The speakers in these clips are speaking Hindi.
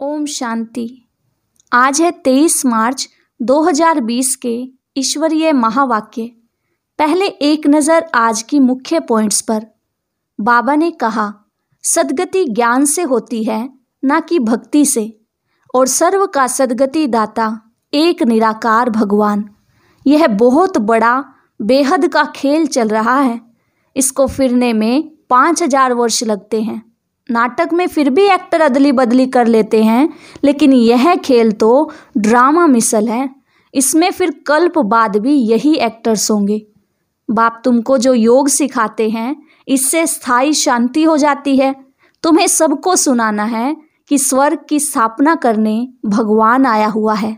ओम शांति आज है तेईस मार्च 2020 के ईश्वरीय महावाक्य पहले एक नज़र आज की मुख्य पॉइंट्स पर बाबा ने कहा सदगति ज्ञान से होती है ना कि भक्ति से और सर्व का सदगति दाता एक निराकार भगवान यह बहुत बड़ा बेहद का खेल चल रहा है इसको फिरने में पाँच हजार वर्ष लगते हैं नाटक में फिर भी एक्टर अदली बदली कर लेते हैं लेकिन यह खेल तो ड्रामा मिसल है इसमें फिर कल्प बाद भी यही एक्टर्स होंगे बाप तुमको जो योग सिखाते हैं इससे स्थायी शांति हो जाती है तुम्हें सबको सुनाना है कि स्वर्ग की स्थापना करने भगवान आया हुआ है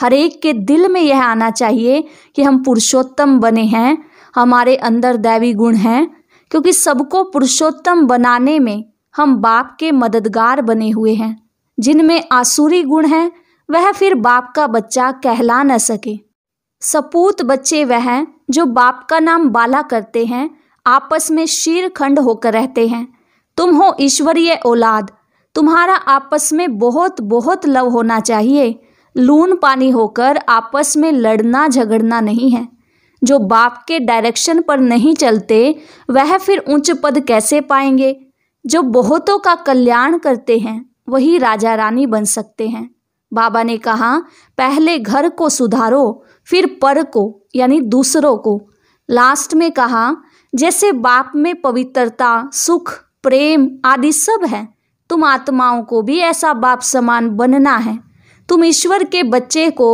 हर एक के दिल में यह आना चाहिए कि हम पुरुषोत्तम बने हैं हमारे अंदर दैवी गुण हैं क्योंकि सबको पुरुषोत्तम बनाने में हम बाप के मददगार बने हुए हैं जिनमें आसुरी गुण हैं वह फिर बाप का बच्चा कहला न सके सपूत बच्चे वह हैं जो बाप का नाम बाला करते हैं आपस में शीर खंड होकर रहते हैं तुम हो ईश्वरीय औलाद तुम्हारा आपस में बहुत बहुत लव होना चाहिए लून पानी होकर आपस में लड़ना झगड़ना नहीं है जो बाप के डायरेक्शन पर नहीं चलते वह फिर उच्च पद कैसे पाएंगे जो बहुतों का कल्याण करते हैं वही राजा रानी बन सकते हैं बाबा ने कहा पहले घर को सुधारो फिर पर को यानी दूसरों को लास्ट में कहा जैसे बाप में पवित्रता सुख प्रेम आदि सब है तुम आत्माओं को भी ऐसा बाप समान बनना है तुम ईश्वर के बच्चे को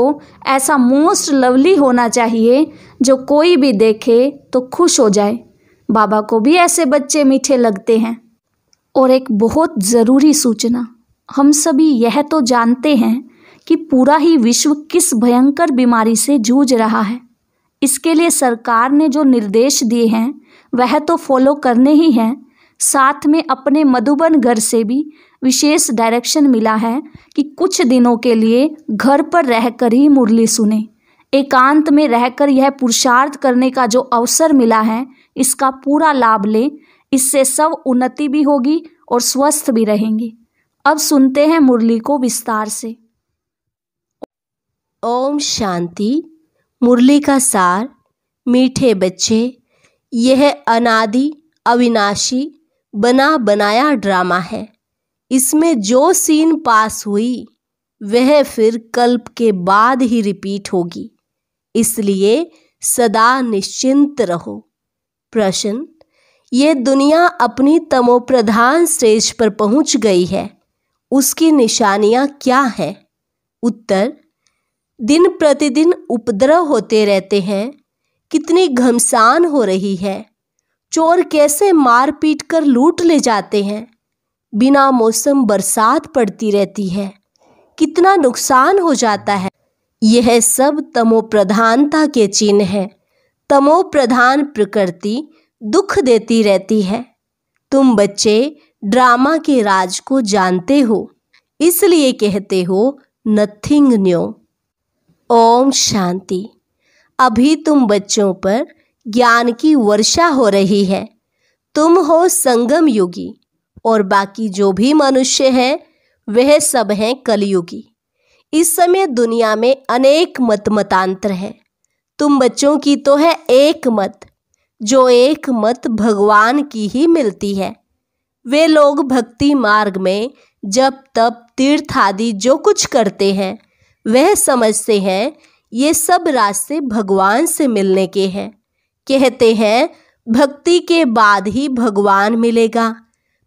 ऐसा मोस्ट लवली होना चाहिए जो कोई भी देखे तो खुश हो जाए बाबा को भी ऐसे बच्चे मीठे लगते हैं और एक बहुत ज़रूरी सूचना हम सभी यह तो जानते हैं कि पूरा ही विश्व किस भयंकर बीमारी से जूझ रहा है इसके लिए सरकार ने जो निर्देश दिए हैं वह तो फॉलो करने ही हैं साथ में अपने मधुबन घर से भी विशेष डायरेक्शन मिला है कि कुछ दिनों के लिए घर पर रहकर ही मुरली सुने एकांत में रहकर यह पुरुषार्थ करने का जो अवसर मिला है इसका पूरा लाभ लें इससे सब उन्नति भी होगी और स्वस्थ भी रहेंगे अब सुनते हैं मुरली को विस्तार से ओम शांति मुरली का सार मीठे बच्चे यह अनादि अविनाशी बना बनाया ड्रामा है इसमें जो सीन पास हुई वह फिर कल्प के बाद ही रिपीट होगी इसलिए सदा निश्चिंत रहो प्रश्न ये दुनिया अपनी तमोप्रधान स्टेज पर पहुंच गई है उसकी निशानियां क्या हैं उत्तर दिन प्रतिदिन उपद्रव होते रहते हैं कितनी घमसान हो रही है चोर कैसे मार पीट कर लूट ले जाते हैं बिना मौसम बरसात पड़ती रहती है कितना नुकसान हो जाता है यह सब तमोप्रधानता के चिन्ह है तमोप्रधान प्रधान प्रकृति दुख देती रहती है तुम बच्चे ड्रामा के राज को जानते हो इसलिए कहते हो नथिंग न्यू ओम शांति अभी तुम बच्चों पर ज्ञान की वर्षा हो रही है तुम हो संगम योगी और बाकी जो भी मनुष्य हैं वह सब हैं कलयुगी इस समय दुनिया में अनेक मत मतांतर हैं तुम बच्चों की तो है एक मत जो एक मत भगवान की ही मिलती है वे लोग भक्ति मार्ग में जब तब तीर्थ आदि जो कुछ करते हैं वह समझते हैं ये सब रास्ते भगवान से मिलने के हैं कहते हैं भक्ति के बाद ही भगवान मिलेगा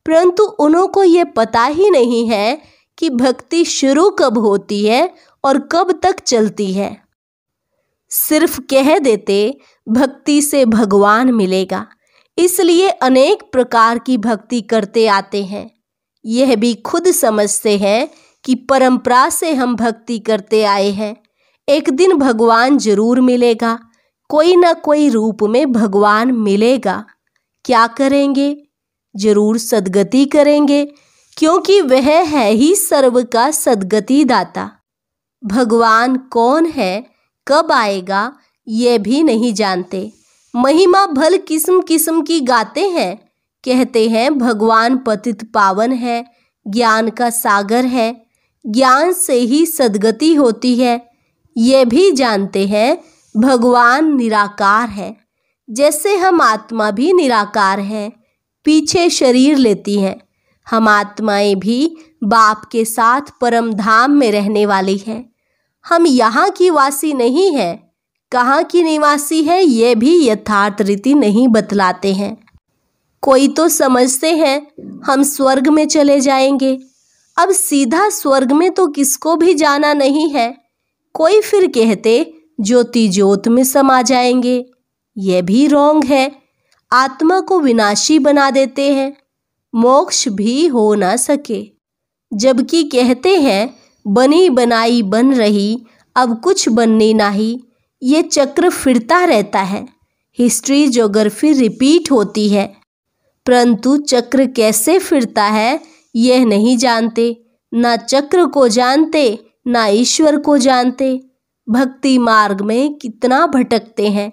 परंतु उन्हों को ये पता ही नहीं है कि भक्ति शुरू कब होती है और कब तक चलती है सिर्फ कह देते भक्ति से भगवान मिलेगा इसलिए अनेक प्रकार की भक्ति करते आते हैं यह भी खुद समझते हैं कि परंपरा से हम भक्ति करते आए हैं एक दिन भगवान जरूर मिलेगा कोई ना कोई रूप में भगवान मिलेगा क्या करेंगे जरूर सदगति करेंगे क्योंकि वह है ही सर्व का सदगति दाता भगवान कौन है कब आएगा ये भी नहीं जानते महिमा भल किस्म किस्म की गाते हैं कहते हैं भगवान पतित पावन है ज्ञान का सागर है ज्ञान से ही सदगति होती है ये भी जानते हैं भगवान निराकार है जैसे हम आत्मा भी निराकार है पीछे शरीर लेती हैं हम आत्माएं भी बाप के साथ परम धाम में रहने वाली हैं हम यहाँ की वासी नहीं है कहाँ की निवासी है ये भी यथार्थ रीति नहीं बतलाते हैं कोई तो समझते हैं हम स्वर्ग में चले जाएंगे अब सीधा स्वर्ग में तो किसको भी जाना नहीं है कोई फिर कहते ज्योति ज्योत में समा जाएंगे यह भी रोंग है आत्मा को विनाशी बना देते हैं मोक्ष भी हो ना सके जबकि कहते हैं बनी बनाई बन रही अब कुछ बनने नाही ये चक्र फिरता रहता है हिस्ट्री जोग्राफी रिपीट होती है परंतु चक्र कैसे फिरता है यह नहीं जानते ना चक्र को जानते ना ईश्वर को जानते भक्ति मार्ग में कितना भटकते हैं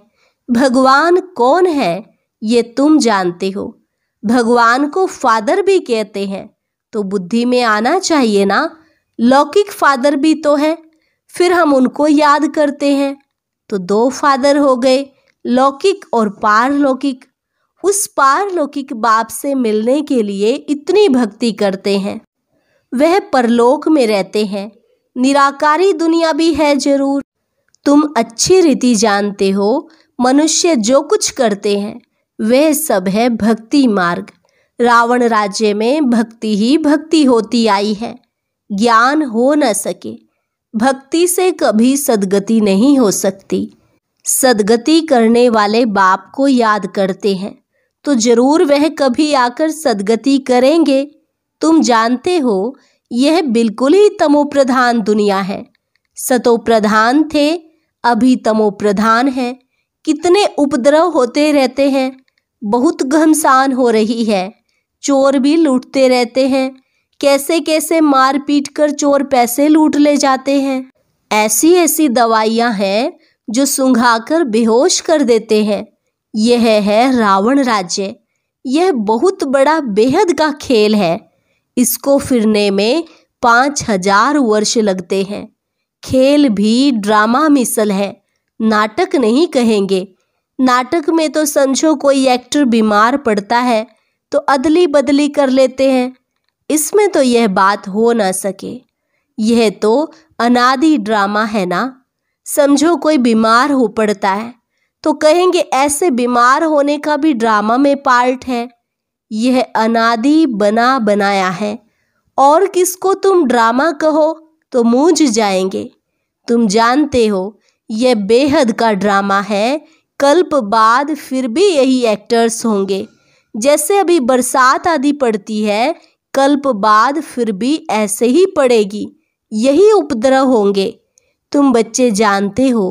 भगवान कौन है ये तुम जानते हो भगवान को फादर भी कहते हैं तो बुद्धि में आना चाहिए ना लौकिक फादर भी तो हैं फिर हम उनको याद करते हैं तो दो फादर हो गए लौकिक और पारलौकिक उस पारलौकिक बाप से मिलने के लिए इतनी भक्ति करते हैं वह परलोक में रहते हैं निराकारी दुनिया भी है जरूर तुम अच्छी रीति जानते हो मनुष्य जो कुछ करते हैं वह सब है भक्ति मार्ग रावण राज्य में भक्ति ही भक्ति होती आई है ज्ञान हो न सके भक्ति से कभी सदगति नहीं हो सकती सदगति करने वाले बाप को याद करते हैं तो जरूर वह कभी आकर सदगति करेंगे तुम जानते हो यह बिल्कुल ही तमोप्रधान दुनिया है सतोप्रधान थे अभी तमोप्रधान है कितने उपद्रव होते रहते हैं बहुत घमसान हो रही है चोर भी लूटते रहते हैं कैसे कैसे मार पीट कर चोर पैसे लूट ले जाते हैं ऐसी ऐसी दवाइयां हैं जो सुंघाकर बेहोश कर देते हैं यह है रावण राज्य यह बहुत बड़ा बेहद का खेल है इसको फिरने में पाँच हजार वर्ष लगते हैं खेल भी ड्रामा मिसल है नाटक नहीं कहेंगे नाटक में तो संशो कोई एक्टर बीमार पड़ता है तो अदली बदली कर लेते हैं इसमें तो यह बात हो ना सके यह तो अनादि ड्रामा है ना समझो कोई बीमार हो पड़ता है तो कहेंगे ऐसे बीमार होने का भी ड्रामा में पार्ट है यह अनादि बना बनाया है और किसको तुम ड्रामा कहो तो मूझ जाएंगे तुम जानते हो यह बेहद का ड्रामा है कल्प बाद फिर भी यही एक्टर्स होंगे जैसे अभी बरसात आदि पड़ती है कल्प बाद फिर भी ऐसे ही पड़ेगी यही उपद्रव होंगे तुम बच्चे जानते हो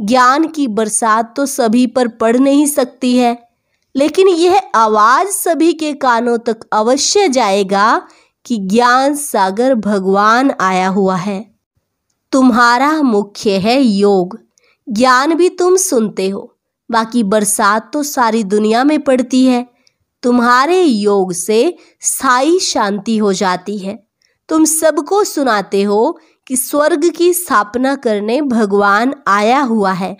ज्ञान की बरसात तो सभी पर पड़ नहीं सकती है लेकिन यह आवाज़ सभी के कानों तक अवश्य जाएगा कि ज्ञान सागर भगवान आया हुआ है तुम्हारा मुख्य है योग ज्ञान भी तुम सुनते हो बाकी बरसात तो सारी दुनिया में पड़ती है तुम्हारे योग से स्थायी शांति हो जाती है तुम सबको सुनाते हो कि स्वर्ग की स्थापना करने भगवान आया हुआ है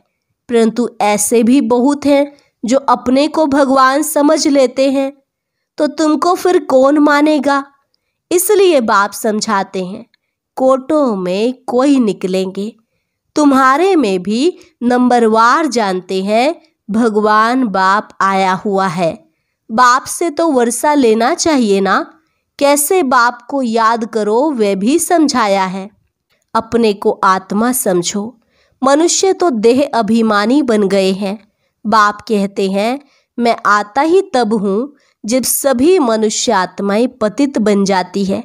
परंतु ऐसे भी बहुत हैं जो अपने को भगवान समझ लेते हैं तो तुमको फिर कौन मानेगा इसलिए बाप समझाते हैं कोटों में कोई निकलेंगे तुम्हारे में भी नंबरवार जानते हैं भगवान बाप आया हुआ है बाप से तो वर्षा लेना चाहिए ना कैसे बाप को याद करो वह भी समझाया है अपने को आत्मा समझो मनुष्य तो देह अभिमानी बन गए हैं बाप कहते हैं मैं आता ही तब हूँ जब सभी मनुष्य आत्माएं पतित बन जाती है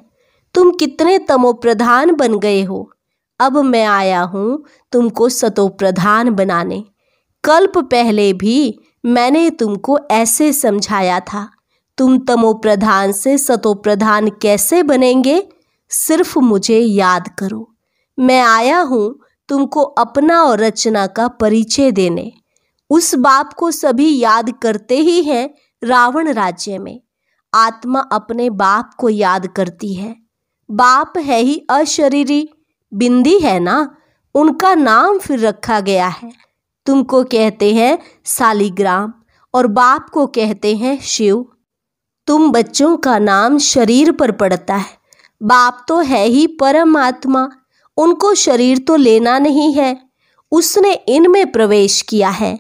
तुम कितने तमोप्रधान बन गए हो अब मैं आया हूँ तुमको सतोप्रधान बनाने कल्प पहले भी मैंने तुमको ऐसे समझाया था तुम तमोप्रधान से सतोप्रधान कैसे बनेंगे सिर्फ मुझे याद करो मैं आया हूँ तुमको अपना और रचना का परिचय देने उस बाप को सभी याद करते ही हैं रावण राज्य में आत्मा अपने बाप को याद करती है बाप है ही अशरीरी बिंदी है ना उनका नाम फिर रखा गया है तुमको कहते हैं सालिग्राम और बाप को कहते हैं शिव तुम बच्चों का नाम शरीर पर पड़ता है बाप तो है ही परमात्मा उनको शरीर तो लेना नहीं है उसने इनमें प्रवेश किया है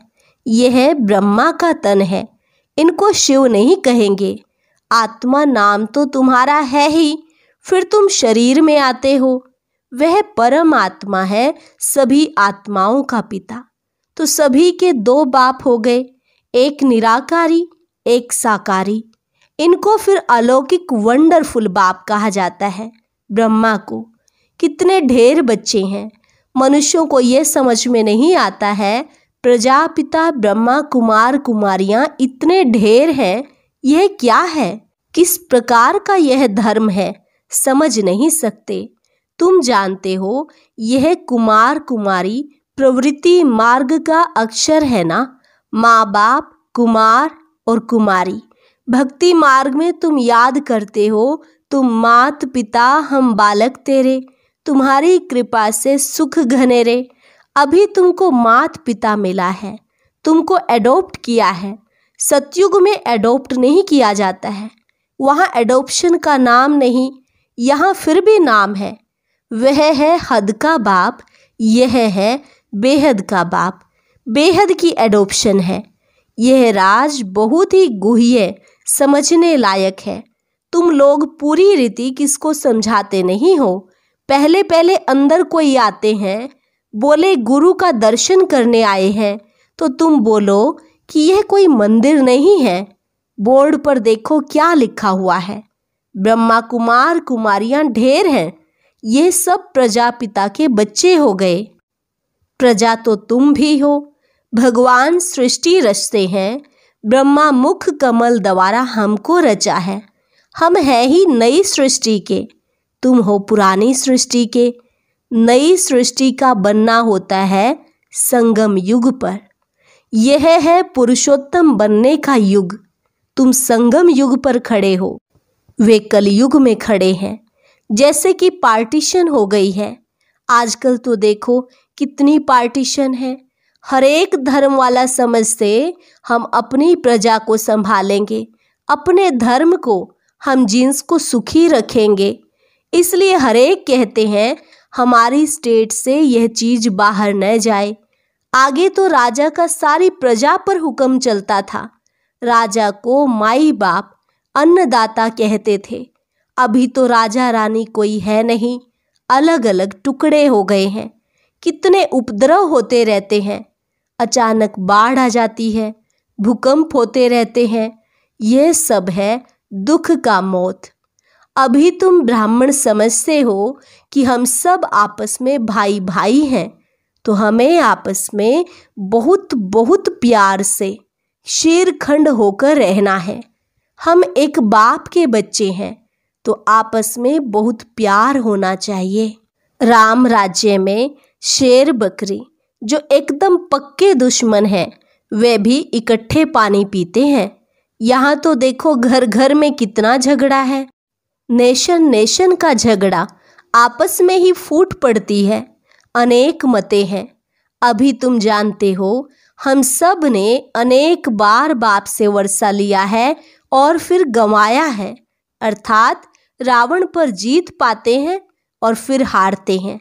यह ब्रह्मा का तन है इनको शिव नहीं कहेंगे आत्मा नाम तो तुम्हारा है ही फिर तुम शरीर में आते हो वह परमात्मा है सभी आत्माओं का पिता तो सभी के दो बाप हो गए एक निराकारी एक साकारी इनको फिर अलौकिक वंडरफुल बाप कहा जाता है ब्रह्मा को कितने ढेर बच्चे हैं मनुष्यों को यह समझ में नहीं आता है प्रजापिता ब्रह्मा कुमार कुमारियाँ इतने ढेर हैं यह क्या है किस प्रकार का यह धर्म है समझ नहीं सकते तुम जानते हो यह कुमार कुमारी प्रवृत्ति मार्ग का अक्षर है ना माँ बाप कुमार और कुमारी भक्ति मार्ग में तुम याद करते हो तुम मात पिता हम बालक तेरे तुम्हारी कृपा से सुख घने रे अभी तुमको मात पिता मिला है तुमको एडोप्ट किया है सतयुग में एडोप्ट नहीं किया जाता है वहाँ एडोप्शन का नाम नहीं यहाँ फिर भी नाम है वह है हद का बाप यह है बेहद का बाप बेहद की एडोप्शन है यह राज बहुत ही गुह्य समझने लायक है तुम लोग पूरी रीति किसको समझाते नहीं हो पहले पहले अंदर कोई आते हैं बोले गुरु का दर्शन करने आए हैं तो तुम बोलो कि यह कोई मंदिर नहीं है बोर्ड पर देखो क्या लिखा हुआ है ब्रह्मा कुमार कुमारियां ढेर हैं ये सब प्रजापिता के बच्चे हो गए प्रजा तो तुम भी हो भगवान सृष्टि रचते हैं ब्रह्मा मुख कमल द्वारा हमको रचा है हम हैं ही नई सृष्टि के तुम हो पुरानी सृष्टि के नई सृष्टि का बनना होता है संगम युग पर यह है पुरुषोत्तम बनने का युग तुम संगम युग पर खड़े हो वे कलयुग में खड़े हैं जैसे कि पार्टीशन हो गई है आजकल तो देखो कितनी पार्टीशन है हर एक धर्म वाला समझ से हम अपनी प्रजा को संभालेंगे अपने धर्म को हम जीन्स को सुखी रखेंगे इसलिए हर एक कहते हैं हमारी स्टेट से यह चीज बाहर न जाए आगे तो राजा का सारी प्रजा पर हुक्म चलता था राजा को माई बाप अन्नदाता कहते थे अभी तो राजा रानी कोई है नहीं अलग अलग टुकड़े हो गए हैं कितने उपद्रव होते रहते हैं अचानक बाढ़ आ जाती है भूकंप होते रहते हैं यह सब है दुख का मौत अभी तुम ब्राह्मण समझते हो कि हम सब आपस में भाई भाई हैं तो हमें आपस में बहुत बहुत प्यार से शीरखंड होकर रहना है हम एक बाप के बच्चे हैं तो आपस में बहुत प्यार होना चाहिए राम राज्य में शेर बकरी जो एकदम पक्के दुश्मन हैं वे भी इकट्ठे पानी पीते हैं यहाँ तो देखो घर घर में कितना झगड़ा है नेशन नेशन का झगड़ा आपस में ही फूट पड़ती है अनेक मते हैं अभी तुम जानते हो हम सब ने अनेक बार बाप से वर्षा लिया है और फिर गंवाया है अर्थात रावण पर जीत पाते हैं और फिर हारते हैं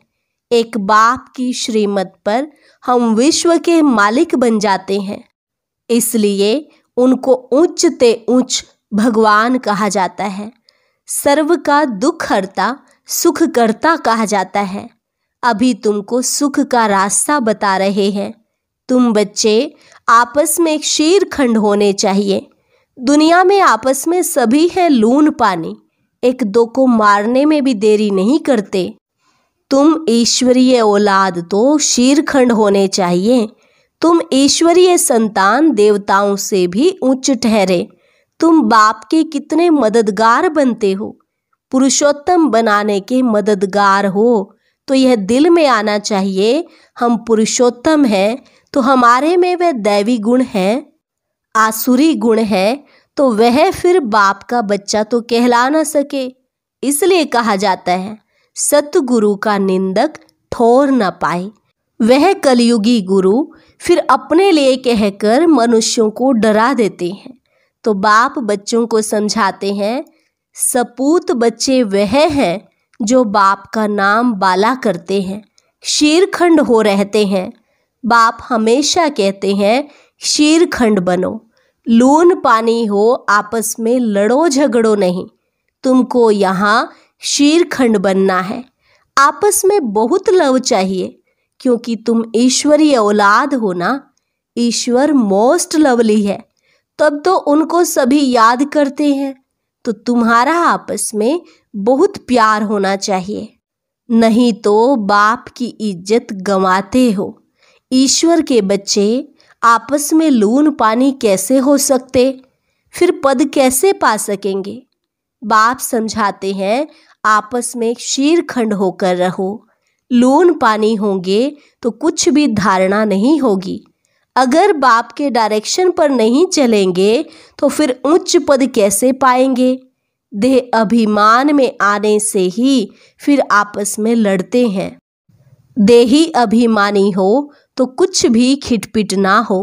एक बाप की श्रीमत पर हम विश्व के मालिक बन जाते हैं इसलिए उनको उच्च ते उच्च भगवान कहा जाता है सर्व का दुख हरता सुख करता कहा जाता है अभी तुमको सुख का रास्ता बता रहे हैं तुम बच्चे आपस में एक शीर खंड होने चाहिए दुनिया में आपस में सभी हैं लून पानी एक दो को मारने में भी देरी नहीं करते तुम ईश्वरीय औलाद तो शीरखंड होने चाहिए तुम ईश्वरीय संतान देवताओं से भी उच्च ठहरे तुम बाप के कितने मददगार बनते हो पुरुषोत्तम बनाने के मददगार हो तो यह दिल में आना चाहिए हम पुरुषोत्तम हैं तो हमारे में वह दैवी गुण है आसुरी गुण है तो वह फिर बाप का बच्चा तो कहला ना सके इसलिए कहा जाता है सतगुरु का निंदक ठोर न पाए वह कलयुगी गुरु फिर अपने लिए कहकर मनुष्यों को डरा देते हैं तो बाप बच्चों को समझाते हैं सपूत बच्चे वह हैं जो बाप का नाम बाला करते हैं शीरखंड हो रहते हैं बाप हमेशा कहते हैं शीरखंड बनो लून पानी हो आपस में लड़ो झगड़ो नहीं तुमको यहाँ शीरखंड बनना है आपस में बहुत लव चाहिए क्योंकि तुम ईश्वरीय औलाद हो ना ईश्वर मोस्ट लवली है तब तो उनको सभी याद करते हैं तो तुम्हारा आपस में बहुत प्यार होना चाहिए नहीं तो बाप की इज्जत गंवाते हो ईश्वर के बच्चे आपस में लून पानी कैसे हो सकते फिर पद कैसे पा सकेंगे बाप समझाते हैं आपस में शीरखंड होकर रहो लून पानी होंगे तो कुछ भी धारणा नहीं होगी अगर बाप के डायरेक्शन पर नहीं चलेंगे तो फिर उच्च पद कैसे पाएंगे देह अभिमान में आने से ही फिर आपस में लड़ते हैं देही अभिमानी हो तो कुछ भी खिटपिट ना हो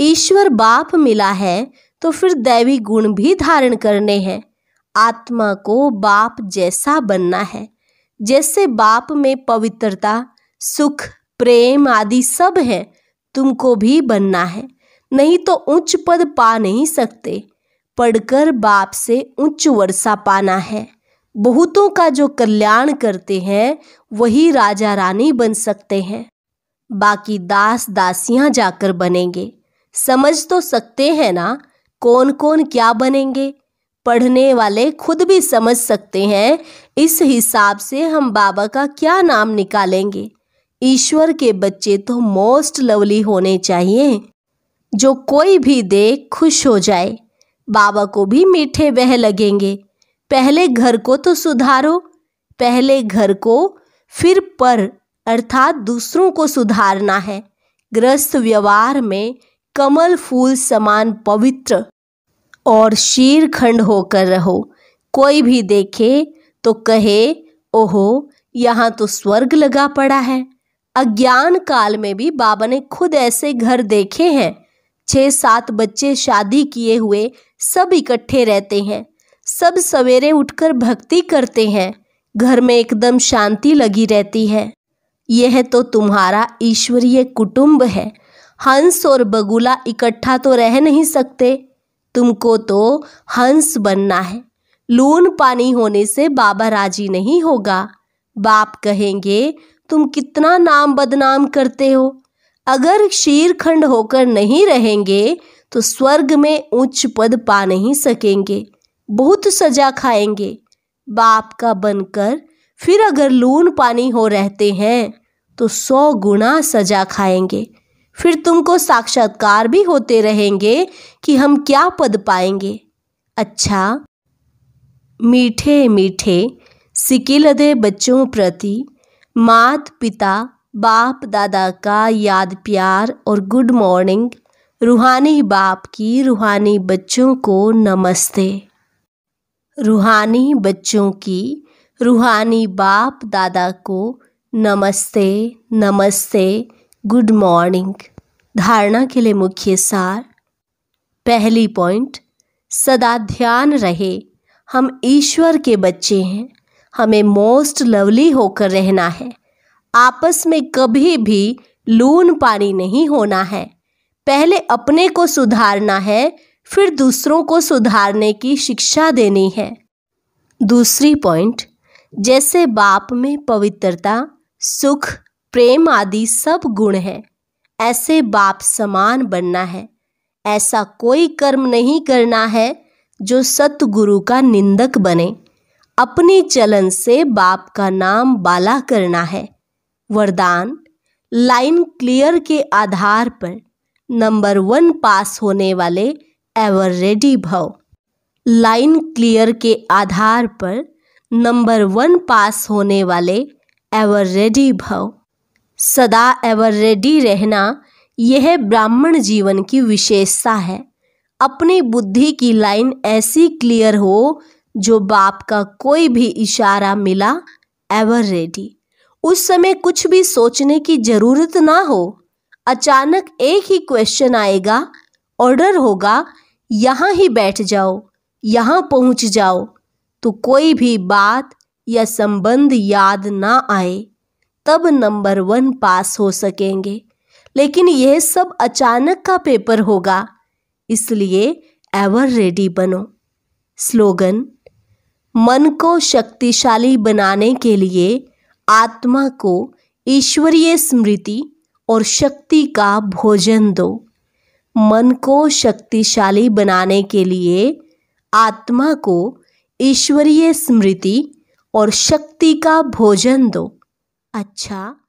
ईश्वर बाप मिला है तो फिर दैवी गुण भी धारण करने हैं आत्मा को बाप जैसा बनना है जैसे बाप में पवित्रता सुख प्रेम आदि सब है तुमको भी बनना है नहीं तो उच्च पद पा नहीं सकते पढ़कर बाप से उच्च वर्षा पाना है बहुतों का जो कल्याण करते हैं वही राजा रानी बन सकते हैं बाकी दास दासियां जाकर बनेंगे समझ तो सकते हैं ना कौन कौन क्या बनेंगे पढ़ने वाले खुद भी समझ सकते हैं इस हिसाब से हम बाबा का क्या नाम निकालेंगे ईश्वर के बच्चे तो मोस्ट लवली होने चाहिए जो कोई भी देख खुश हो जाए बाबा को भी मीठे बह लगेंगे पहले घर को तो सुधारो पहले घर को फिर पर अर्थात दूसरों को सुधारना है ग्रस्त व्यवहार में कमल फूल समान पवित्र और शीर खंड होकर रहो कोई भी देखे तो कहे ओहो यहाँ तो स्वर्ग लगा पड़ा है अज्ञान काल में भी बाबा ने खुद ऐसे घर देखे हैं छः सात बच्चे शादी किए हुए सब इकट्ठे रहते हैं सब सवेरे उठकर भक्ति करते हैं घर में एकदम शांति लगी रहती है यह तो तुम्हारा ईश्वरीय कुटुंब है हंस और बगुला इकट्ठा तो रह नहीं सकते तुमको तो हंस बनना है लून पानी होने से बाबा राजी नहीं होगा बाप कहेंगे तुम कितना नाम बदनाम करते हो अगर क्षीरखंड होकर नहीं रहेंगे तो स्वर्ग में उच्च पद पा नहीं सकेंगे बहुत सजा खाएंगे बाप का बनकर फिर अगर लून पानी हो रहते हैं तो सौ गुना सजा खाएंगे फिर तुमको साक्षात्कार भी होते रहेंगे कि हम क्या पद पाएंगे अच्छा मीठे मीठे सिकिलदे बच्चों प्रति मात पिता बाप दादा का याद प्यार और गुड मॉर्निंग रूहानी बाप की रूहानी बच्चों को नमस्ते रूहानी बच्चों की रूहानी बाप दादा को नमस्ते नमस्ते गुड मॉर्निंग धारणा के लिए मुख्य सार पहली पॉइंट सदा ध्यान रहे हम ईश्वर के बच्चे हैं हमें मोस्ट लवली होकर रहना है आपस में कभी भी लून पानी नहीं होना है पहले अपने को सुधारना है फिर दूसरों को सुधारने की शिक्षा देनी है दूसरी पॉइंट जैसे बाप में पवित्रता सुख प्रेम आदि सब गुण हैं ऐसे बाप समान बनना है ऐसा कोई कर्म नहीं करना है जो सतगुरु का निंदक बने अपने चलन से बाप का नाम बाला करना है वरदान लाइन क्लियर के आधार पर नंबर वन पास होने वाले एवर रेडी भव लाइन क्लियर के आधार पर नंबर वन पास होने वाले एवर रेडी भव सदा एवर रेडी रहना यह ब्राह्मण जीवन की विशेषता है अपनी बुद्धि की लाइन ऐसी क्लियर हो जो बाप का कोई भी इशारा मिला एवर रेडी उस समय कुछ भी सोचने की जरूरत ना हो अचानक एक ही क्वेश्चन आएगा ऑर्डर होगा यहाँ ही बैठ जाओ यहाँ पहुँच जाओ तो कोई भी बात या संबंध याद ना आए तब नंबर वन पास हो सकेंगे लेकिन यह सब अचानक का पेपर होगा इसलिए एवर रेडी बनो स्लोगन मन को शक्तिशाली बनाने के लिए आत्मा को ईश्वरीय स्मृति और शक्ति का भोजन दो मन को शक्तिशाली बनाने के लिए आत्मा को ईश्वरीय स्मृति और शक्ति का भोजन दो अच्छा